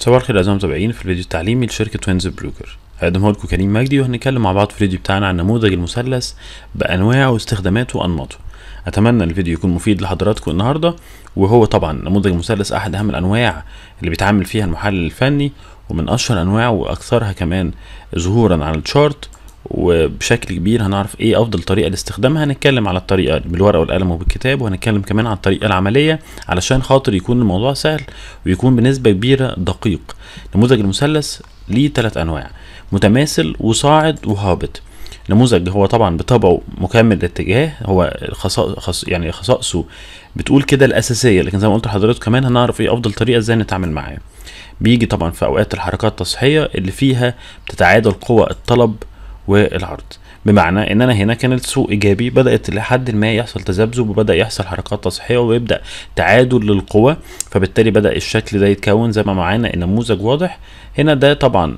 صباح الخير اعزائي المتابعين في الفيديو التعليمي لشركه وينز بروكر هقدمه لكم كريم مجدي وهنتكلم مع بعض في الفيديو بتاعنا عن نموذج المثلث بانواعه واستخداماته وانماطه اتمنى الفيديو يكون مفيد لحضراتكم النهارده وهو طبعا نموذج المثلث احد اهم الانواع اللي بيتعامل فيها المحلل الفني ومن اشهر انواعه واكثرها كمان ظهورا على الشارت وبشكل كبير هنعرف ايه افضل طريقه لاستخدامها هنتكلم على الطريقه بالورقه والقلم وبالكتاب وهنتكلم كمان على الطريقه العمليه علشان خاطر يكون الموضوع سهل ويكون بنسبه كبيره دقيق نموذج المثلث ليه ثلاث انواع متماثل وصاعد وهابط نموذج هو طبعا بطبعه مكمل الاتجاه هو خصائص يعني خصائصه بتقول كده الاساسيه لكن زي ما قلت لحضرتك كمان هنعرف ايه افضل طريقه ازاي نتعامل معاه بيجي طبعا في اوقات الحركات التصحيه اللي فيها بتتعادل قوى الطلب والعرض بمعنى ان انا هنا كان السوق ايجابي بدات لحد ما يحصل تذبذب وبدا يحصل حركات تصحيحيه ويبدا تعادل للقوى فبالتالي بدا الشكل ده يتكون زي ما معانا النموذج واضح هنا ده طبعا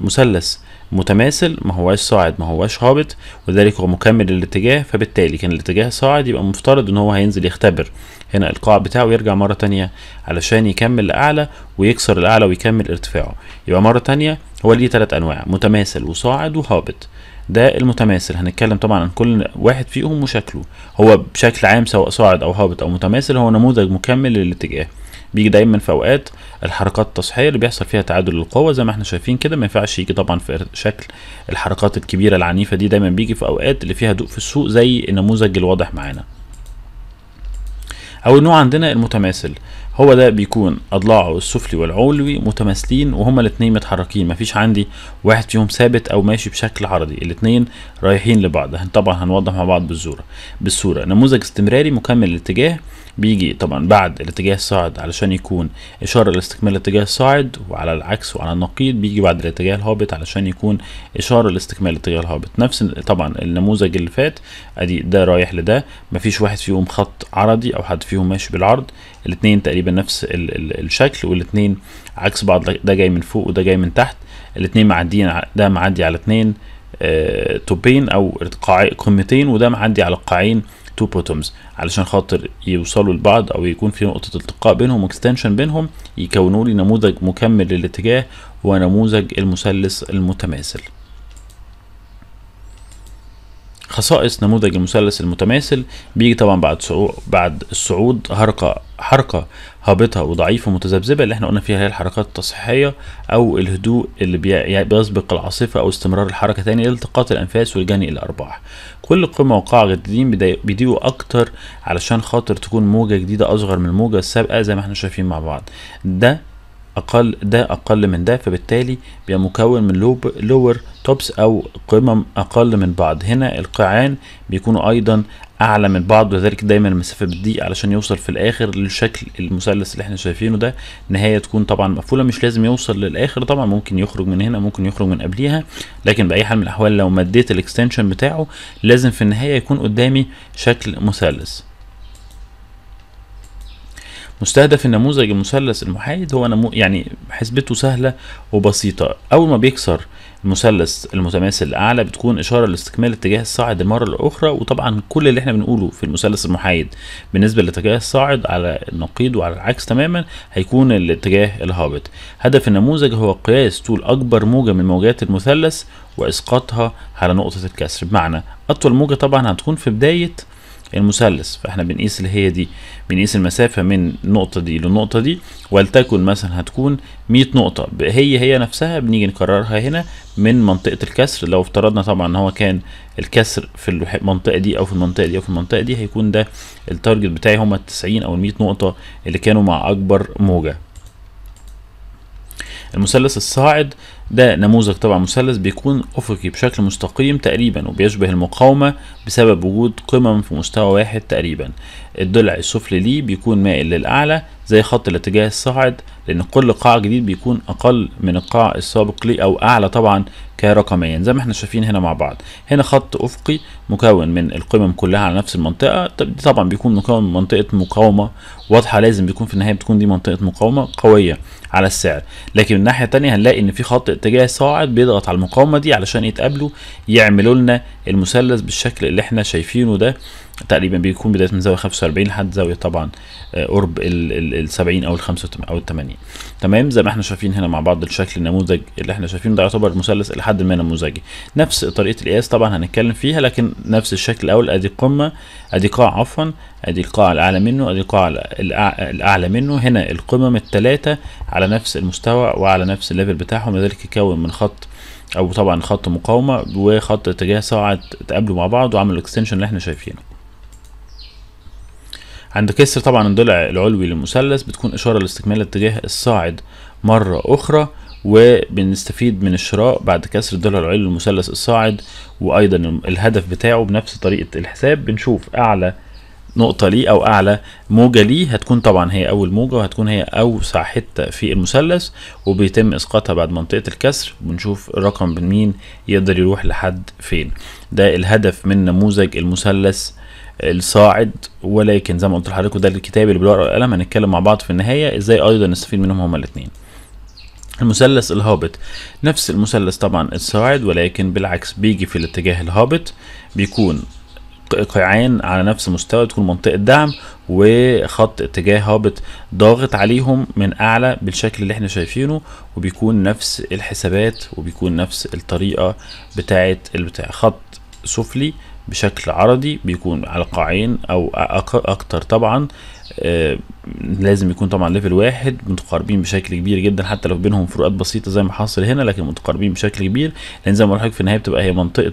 مثلث متماثل ما هواش صاعد ما هواش هابط وذلك هو مكمل الاتجاه فبالتالي كان الاتجاه صاعد يبقى مفترض ان هو هينزل يختبر هنا القاع بتاعه يرجع مرة تانية علشان يكمل لأعلى ويكسر الأعلى ويكمل ارتفاعه يبقى مرة تانية هو ليه تلات أنواع متماثل وصاعد وهابط ده المتماثل هنتكلم طبعا عن كل واحد فيهم وشكله هو بشكل عام سواء صاعد أو هابط أو متماثل هو نموذج مكمل للاتجاه بيجي دايما في اوقات الحركات التصحيح اللي بيحصل فيها تعادل القوة زي ما احنا شايفين كده ما ينفعش يجي طبعا في شكل الحركات الكبيرة العنيفة دي دايما بيجي في اوقات اللي فيها دوق في السوق زي النموذج الواضح معانا او النوع عندنا المتماثل هو ده بيكون اضلاعه السفلي والعلوي متماثلين وهما الاثنين متحركين مفيش عندي واحد فيهم ثابت او ماشي بشكل عرضي الاثنين رايحين لبعض طبعا هنوضح مع بعض بالصوره بالصوره نموذج استمراري مكمل الاتجاه بيجي طبعا بعد الاتجاه الصاعد علشان يكون اشاره لاستكمال الاتجاه الصاعد وعلى العكس وعلى النقيض بيجي بعد الاتجاه الهابط علشان يكون اشاره لاستكمال الاتجاه الهابط نفس طبعا النموذج اللي فات ادي ده رايح لده مفيش واحد فيهم خط عرضي او حد فيهم ماشي بالعرض الاثنين تقريبا نفس ال ال الشكل والاثنين عكس بعض ده جاي من فوق وده جاي من تحت الاثنين معديين ده معدي على اثنين آه توبين او قمتين وده معدي على قاعين تو بوتومز علشان خاطر يوصلوا لبعض او يكون في نقطه التقاء بينهم واكستنشن بينهم يكونوا لي نموذج مكمل للاتجاه ونموذج المثلث المتماثل خصائص نموذج المثلث المتماثل بيجي طبعا بعد صعود بعد الصعود حركه حركه هابطه وضعيفه متذبذبة اللي احنا قلنا فيها هي الحركات التصحيحيه او الهدوء اللي يعني بيسبق العاصفه او استمرار الحركه تاني التقاط الانفاس والجني الارباح كل قمه وقاع جديدين بيضيقوا اكتر علشان خاطر تكون موجه جديده اصغر من الموجه السابقه زي ما احنا شايفين مع بعض ده اقل ده اقل من ده فبالتالي بيبقى مكون من لوب لور توبس او قمم اقل من بعض هنا القاعان بيكونوا ايضا اعلى من بعض ولذلك دايما المسافه بتضيق علشان يوصل في الاخر للشكل المثلث اللي احنا شايفينه ده نهايه تكون طبعا مقفوله مش لازم يوصل للاخر طبعا ممكن يخرج من هنا ممكن يخرج من قبليها لكن باي حال من الاحوال لو مديت الاكستنشن بتاعه لازم في النهايه يكون قدامي شكل مثلث مستهدف النموذج المثلث المحايد هو نمو يعني حسبته سهله وبسيطه اول ما بيكسر المثلث المتماثل الاعلى بتكون اشاره لاستكمال اتجاه الصاعد المره الاخرى وطبعا كل اللي احنا بنقوله في المثلث المحايد بالنسبه لاتجاه الصاعد على النقيض وعلى العكس تماما هيكون الاتجاه الهابط هدف النموذج هو قياس طول اكبر موجه من موجات المثلث واسقاطها على نقطه الكسر بمعنى اطول موجه طبعا هتكون في بدايه المثلث يعني فاحنا بنقيس اللي هي دي بنقيس المسافه من النقطه دي للنقطه دي ولتكن مثلا هتكون 100 نقطه هي هي نفسها بنيجي نكررها هنا من منطقه الكسر لو افترضنا طبعا ان هو كان الكسر في المنطقه دي او في المنطقه دي او في المنطقه دي هيكون ده التارجت بتاعي هما ال 90 او ال 100 نقطه اللي كانوا مع اكبر موجه المثلث الصاعد ده نموذج طبعا مثلث بيكون أفقي بشكل مستقيم تقريبا وبيشبه المقاومة بسبب وجود قمم في مستوى واحد تقريبا الضلع السفلي ليه بيكون مائل للأعلى زي خط الاتجاه الصاعد لأن كل قاع جديد بيكون أقل من القاع السابق ليه أو أعلى طبعا كرقميا زي ما احنا شايفين هنا مع بعض هنا خط أفقي مكون من القمم كلها على نفس المنطقة دي طبعا بيكون مكون من منطقة مقاومة واضحة لازم بيكون في النهاية بتكون دي منطقة مقاومة قوية على السعر لكن من الناحية الثانيه هنلاقي إن في خط اتجاه صاعد بيضغط على المقاومه دي علشان يتقابلوا يعملوا لنا المثلث بالشكل اللي احنا شايفينه ده تقريبا بيكون بدايه من زاويه 45 لحد زاويه طبعا آه، قرب ال 70 او ال 85 او ال 80 تمام زي ما احنا شايفين هنا مع بعض الشكل النموذج اللي احنا شايفينه ده يعتبر مثلث الى حد ما نموذجي نفس طريقه القياس طبعا هنتكلم فيها لكن نفس الشكل الاول ادي قمه ادي قاع عفوا ادي القاع الاعلى منه ادي القاع الاعلى منه هنا القمم الثلاثه على نفس المستوى وعلى نفس الليفل بتاعهم لذلك يكون من خط او طبعا خط مقاومه وخط اتجاه سواء تقابلوا مع بعض وعملوا الاكستنشن اللي احنا شايفينه عند كسر طبعا الضلع العلوي للمثلث بتكون إشارة لاستكمال الاتجاه الصاعد مرة أخرى وبنستفيد من الشراء بعد كسر الضلع العلوي للمثلث الصاعد وأيضا الهدف بتاعه بنفس طريقة الحساب بنشوف أعلى نقطة ليه أو أعلى موجة ليه هتكون طبعا هي أول موجة وهتكون هي أوسع حتة في المثلث وبيتم إسقاطها بعد منطقة الكسر ونشوف الرقم من مين يقدر يروح لحد فين ده الهدف من نموذج المثلث الصاعد ولكن زي ما قلت لحضرتك ده الكتاب اللي بالورقه والقلم هنتكلم مع بعض في النهايه ازاي ايضا نستفيد منهم هما الاثنين المثلث الهابط نفس المثلث طبعا الصاعد ولكن بالعكس بيجي في الاتجاه الهابط بيكون قيعان على نفس مستوى تكون منطقة دعم وخط اتجاه هابط ضاغط عليهم من أعلى بالشكل اللي احنا شايفينه وبيكون نفس الحسابات وبيكون نفس الطريقة بتاعة البتاع خط سفلي بشكل عرضي بيكون على قاعين او اكتر طبعا آه لازم يكون طبعا ليفل واحد متقاربين بشكل كبير جدا حتى لو بينهم فروقات بسيطه زي ما حصل هنا لكن متقاربين بشكل كبير لان زي ما قلت في النهايه بتبقى هي منطقه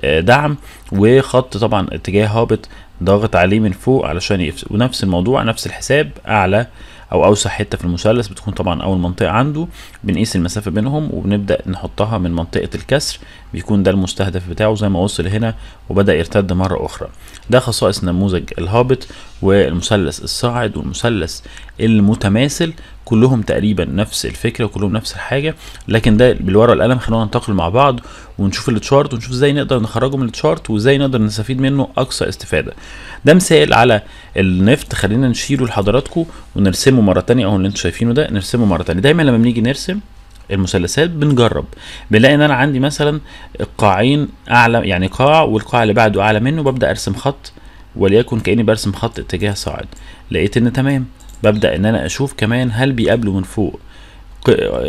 آه دعم وخط طبعا اتجاه هابط ضاغط عليه من فوق علشان يفسد ونفس الموضوع نفس الحساب اعلى او اوسع حته في المثلث بتكون طبعا اول منطقه عنده بنقيس المسافه بينهم وبنبدا نحطها من منطقه الكسر بيكون ده المستهدف بتاعه زي ما وصل هنا وبدا يرتد مره اخرى ده خصائص نموذج الهابط والمثلث الصاعد والمثلث المتماثل كلهم تقريبا نفس الفكره وكلهم نفس الحاجه لكن ده بالورقه والقلم خلونا ننتقل مع بعض ونشوف التشارت ونشوف ازاي نقدر نخرجه من التشارت وازاي نقدر نستفيد منه اقصى استفاده ده مثال على النفط خلينا نشيله لحضراتكم ونرسمه مره ثانيه اهو اللي انتم شايفينه ده نرسمه مره ثانيه دايما لما بنيجي نرسم المثلثات بنجرب بنلاقي ان انا عندي مثلا القاعين اعلى يعني قاع والقاع اللي بعده اعلى منه ببدا ارسم خط وليكن كاني برسم خط اتجاه صاعد لقيت ان تمام ببدأ ان انا اشوف كمان هل بيقابلوا من فوق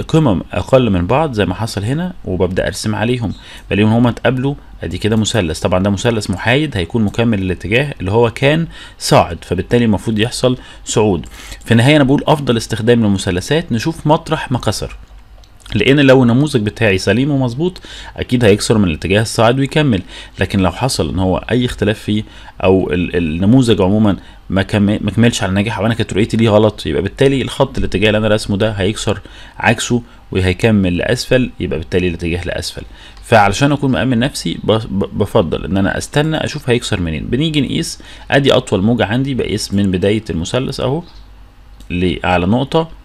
قمم اقل من بعض زي ما حصل هنا وببدا ارسم عليهم بلاقيهم هما اتقابلوا ادي كده مثلث طبعا ده مثلث محايد هيكون مكمل للاتجاه اللي هو كان صاعد فبالتالي المفروض يحصل صعود في النهايه انا بقول افضل استخدام للمثلثات نشوف مطرح ما كسر لان لو النموذج بتاعي سليم ومظبوط اكيد هيكسر من الاتجاه الصاعد ويكمل لكن لو حصل ان هو اي اختلاف فيه او النموذج عموما ما كملش على ناجح او انا كانت رؤيتي ليه غلط يبقى بالتالي الخط الاتجاه اللي انا راسمه ده هيكسر عكسه وهيكمل لاسفل يبقى بالتالي الاتجاه لاسفل فعلشان اكون مامن نفسي بفضل ان انا استنى اشوف هيكسر منين بنيجي نقيس ادي اطول موجه عندي بقيس من بدايه المثلث اهو لاعلى نقطه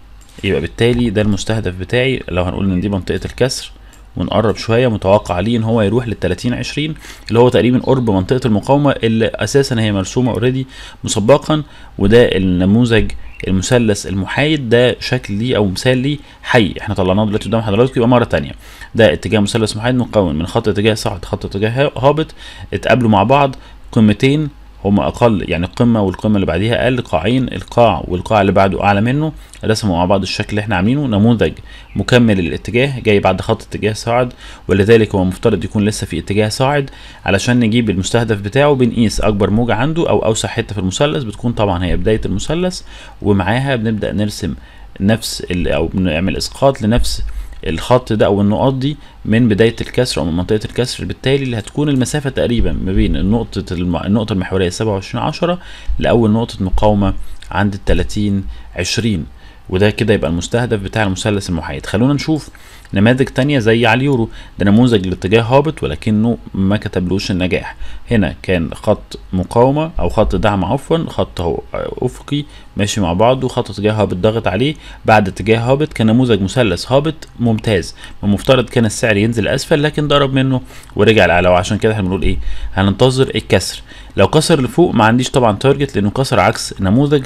يبقى بالتالي ده المستهدف بتاعي لو هنقول ان دي منطقه الكسر ونقرب شويه متوقع ليه ان هو يروح لل 30 20 اللي هو تقريبا قرب منطقه المقاومه اللي اساسا هي مرسومه اوريدي مسبقا وده النموذج المثلث المحايد ده شكل ليه او مثال ليه حي احنا طلعناه دلوقتي قدام حضراتكم يبقى مره ثانيه ده اتجاه مثلث محايد مكون من خط اتجاه صاعد خط اتجاه هابط اتقابلوا مع بعض قمتين هم اقل يعني القمه والقمه اللي بعديها اقل قاعين القاع والقاع اللي بعده اعلى منه رسموا مع بعض الشكل اللي احنا عاملينه نموذج مكمل الاتجاه جاي بعد خط اتجاه صاعد ولذلك هو مفترض يكون لسه في اتجاه صاعد علشان نجيب المستهدف بتاعه بنقيس اكبر موجه عنده او اوسع حته في المثلث بتكون طبعا هي بدايه المثلث ومعاها بنبدا نرسم نفس او بنعمل اسقاط لنفس الخط ده او النقط دي من بدايه الكسر او من منطقه الكسر بالتالي هتكون المسافه تقريبا ما بين نقطه النقطه المحوريه 27 10 لاول نقطه مقاومه عند ال 30 20 وده كده يبقى المستهدف بتاع المثلث المحايد خلونا نشوف نماذج تانية زي على اليورو ده نموذج لاتجاه هابط ولكنه ما كتبلوش النجاح هنا كان خط مقاومة او خط دعم عفوا خط افقي ماشي مع بعضه خط اتجاه هابط ضغط عليه بعد اتجاه هابط كان نموذج مثلث هابط ممتاز المفترض كان السعر ينزل اسفل لكن ضرب منه ورجع لأعلى وعشان كده احنا بنقول ايه هننتظر الكسر لو كسر لفوق ما عنديش طبعا تارجت لانه كسر عكس نموذج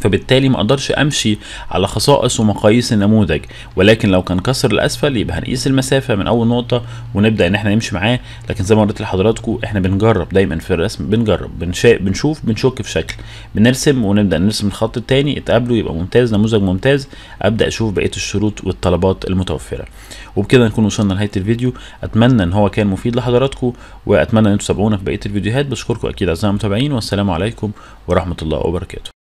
فبالتالي ما اقدرش امشي على خصائص ومقاييس النموذج ولكن لو كان كسر الاسفل يبقى هنقيس المسافه من اول نقطه ونبدا ان احنا نمشي معاه لكن زي ما قلت لحضراتكم احنا بنجرب دايما في الرسم بنجرب بنشا... بنشوف بنشك في شكل بنرسم ونبدا نرسم الخط الثاني اتقابله يبقى ممتاز نموذج ممتاز ابدا اشوف بقيه الشروط والطلبات المتوفره وبكده نكون وصلنا لنهايه الفيديو اتمنى ان هو كان مفيد لحضراتكم واتمنى ان انتم تتابعونا في بقيه الفيديوهات بشكركم اكيد اعزائي المتابعين والسلام عليكم ورحمه الله وبركاته